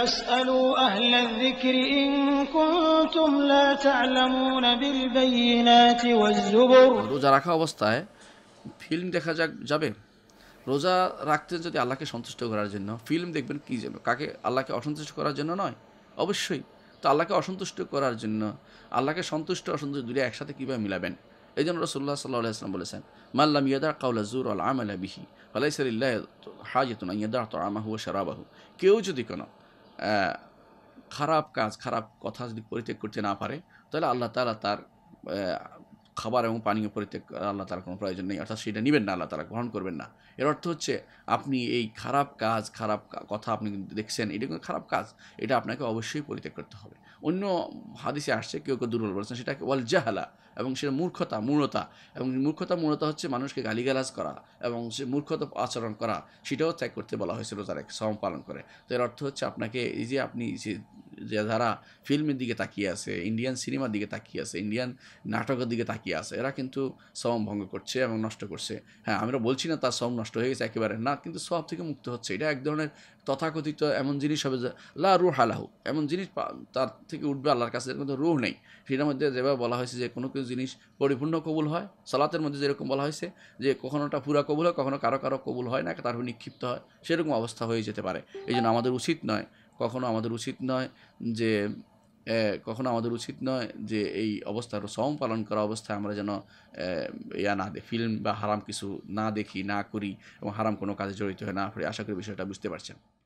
রোজা রাখা অবস্থায় ফিল্ম দেখা যাবে রোজা রাখতেন যদি আল্লাহকে সন্তুষ্ট করার জন্য ফিল্ম দেখবেন কি যেন কাকে আল্লাহকে অসন্তুষ্ট করার জন্য নয় অবশ্যই তো আল্লাহকে অসন্তুষ্ট করার জন্য আল্লাহকে সন্তুষ্ট অসন্তুষ্ট দুটো একসাথে কীভাবে মিলাবেন এই জন্য রসুল্লাহ সাল্লাহ আসলাম বলেছেন মাল্লাম ইয়াদা কাউলা জুর আল আম আলা বিহি আলাইসাল্লাহ হাজ ইয়াদার তো আমাহু ও সারাবাহু কেউ যদি কোনো খারাপ কাজ খারাপ কথা যদি পরিত্যাগ করতে না পারে তাহলে আল্লাহ তালা তার খাবার এবং পানীয় পরিত্যাগ আল্লাহ তালার কোনো প্রয়োজন নেই অর্থাৎ সেটা নেবেন না আল্লাহ তালা গ্রহণ করবেন না এর অর্থ হচ্ছে আপনি এই খারাপ কাজ খারাপ কথা আপনি দেখছেন এটা কিন্তু খারাপ কাজ এটা আপনাকে অবশ্যই পরিত্যাগ করতে হবে অন্য হাদিসে আসছে কেউ কেউ দুর্বল বলেছেন সেটাকে ওয়াল জাহালা এবং সেটা মূর্খতা মূলতা এবং মূর্খতা মূলতা হচ্ছে মানুষকে গালিগালাজ করা এবং সে মূর্খতা আচরণ করা সেটাও ত্যাগ করতে বলা হয়েছিল তারা শ্রম পালন করে তো এর অর্থ হচ্ছে আপনাকে এই যে আপনি যে যে যারা ফিল্মের দিকে তাকিয়ে আছে ইন্ডিয়ান সিনেমার দিকে তাকিয়ে আছে ইন্ডিয়ান নাটকের দিকে তাকিয়ে আছে এরা কিন্তু শ্রম ভঙ্গ করছে এবং নষ্ট করছে হ্যাঁ আমরা বলছি না তার শ্রম নষ্ট হয়ে গেছে একেবারে না কিন্তু সব থেকে মুক্ত হচ্ছে এটা এক ধরনের তথাকথিত এমন জিনিস হবে লা রু হালাহু এমন জিনিস তার থেকে উঠবে আল্লাহর কাছে কিন্তু রুহ নেই সেটার মধ্যে যেভাবে বলা হয়েছে যে কোনো কিছু জিনিস পরিপূর্ণ কবুল হয় সালাতের মধ্যে যেরকম বলা হয়েছে যে কখনোটা পুরা কবুল হয় কখনো কারো কারো কবুল হয় না তার নিক্ষিপ্ত হয় সেরকম অবস্থা হয়ে যেতে পারে এই জন্য আমাদের উচিত নয় কখনো আমাদের উচিত নয় যে কখনো আমাদের উচিত নয় যে এই অবস্থার সম পালন করা অবস্থায় আমরা যেন ইয়া না ফিল্ম বা হারাম কিছু না দেখি না করি এবং হারাম কোনো কাজে জড়িত হয়ে না পড়ি আশা করি বিষয়টা বুঝতে পারছেন